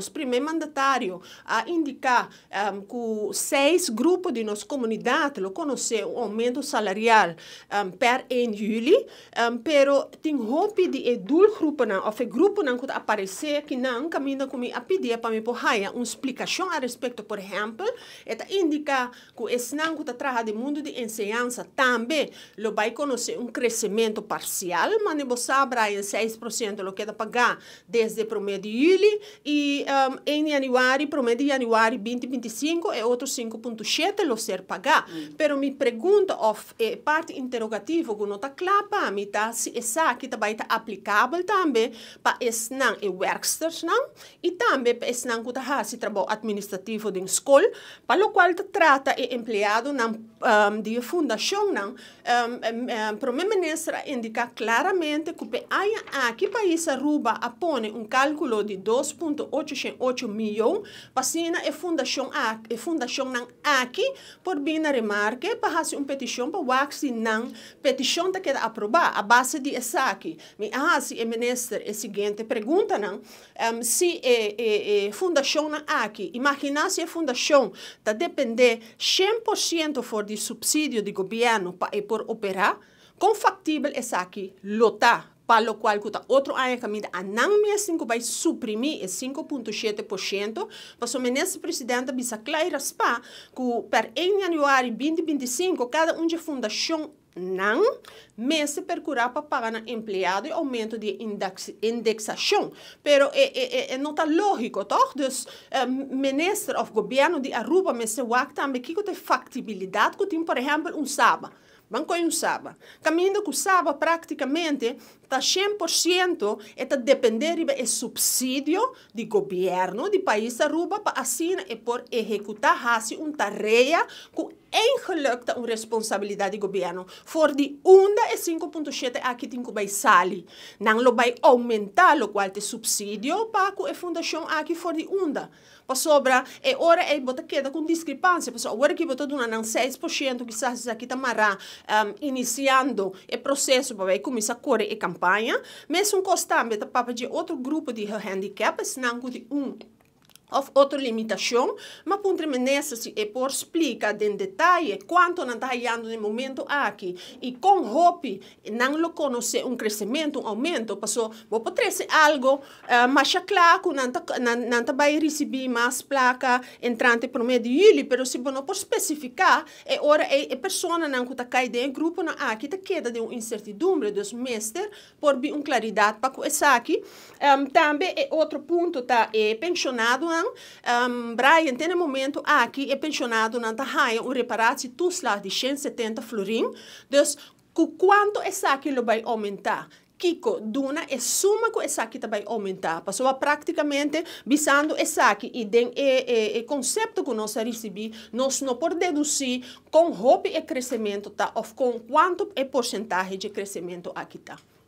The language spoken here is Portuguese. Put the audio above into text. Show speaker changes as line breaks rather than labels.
anos, primeiro mandatário, a indicar um, ehm, que seis grupos de nossa comunidade conheceram um aumento salarial um, ehm, per em julho, um, pero tem roupa de edul grupo, não, ou grupo não que aparecer que não caminha comigo a pedir para me por uma explicação a respeito, por exemplo, eta indica que esse não que trabalha de mundo de enseñanza também, lo vai conhecer um crescimento parcial, mas não sabe 6% lo que é pagar desde o primeiro de julho e um, em janeiro, de janeiro 2025, é outro 5.7 lo ser pagar. Mm. Pero me pergunta, of, é parte interrogativa, que não está clara, me se essa que também está aplicável também para esse não e worksters não e também para esse não que está se trabalho administrativo de escola, para o qual trata e empregado não um, de fundação não um, um, um, para indicar claramente que há aqui país Aruba apone um cálculo de 2.8 8 milhões. Vacina é fundação, a fundação não aqui, por bem remarque, para fazer uma petição para vacinar. Petição da tá que aprovar, a base de essa aqui. Me hace, é ministro, é seguinte, pergunta não, né? um, ehm, se é, é, é fundação não aqui. Imagina se a fundação está depender 100% for de subsídio de governo para por operar, com factível é aqui lotar para o qual custa outro ano caminho a não me cinco vai suprimir 5.7%, mas o ministro presidente bisa claro spa que per em janeiro 2025 cada um de fundação não se percurar para pagar na empregado e aumento de index, indexação. Pero é, é, é, é não está lógico, toch? Tá? Dus eh, ministro of governo de Aruba mese wak também que tem factibilidade que tem, por exemplo, um sábado. Banco em é um sábado. Caminhando com o sábado, praticamente, Está 100% está é depender é de subsídio do governo do país Aruba para assim e é por executar assim uma tarefa com engelukta uma responsabilidade do governo. For de 5.7 aqui tem que sair. Não lo vai aumentar o qual te subsídio para a fundação aqui for de 1. Para sobra, e ora é bota queda com discrepância. Pessoal, agora que botou de 6%, quizás aqui está mará um, iniciando o processo para começar a correr e campanha campanha, mas um costante para outro grupo de handicap, handicaps, não de um Houve outra limitação, mas para nessa é por explicar em detalhe quanto não está indo no momento aqui. E com hope, não lo conhece um crescimento, um aumento, passou, vou poder ser algo uh, mais claro, não está vai receber mais placa entrante por meio de julho, mas se não por especificar, é eh, hora é, eh, é eh, pessoa não que está caindo em grupo, não aqui está queda de uma incertidumbre dos mestres, por uma claridade para começar aqui. Um, também é outro ponto, tá, é pensionado, então, um, Brian, tem um momento ah, aqui, é pensionado na Tahaya, tá um reparate de 170 florim. Então, quanto é que vai aumentar? Kiko, Duna, é suma que essa é aqui vai aumentar. Passou praticamente visando essa é aqui. E den, é, e, é conceito que nós recebemos, nós não podemos deduzir com roupa e crescimento, tá? Ou com quanto é porcentagem de crescimento aqui tá.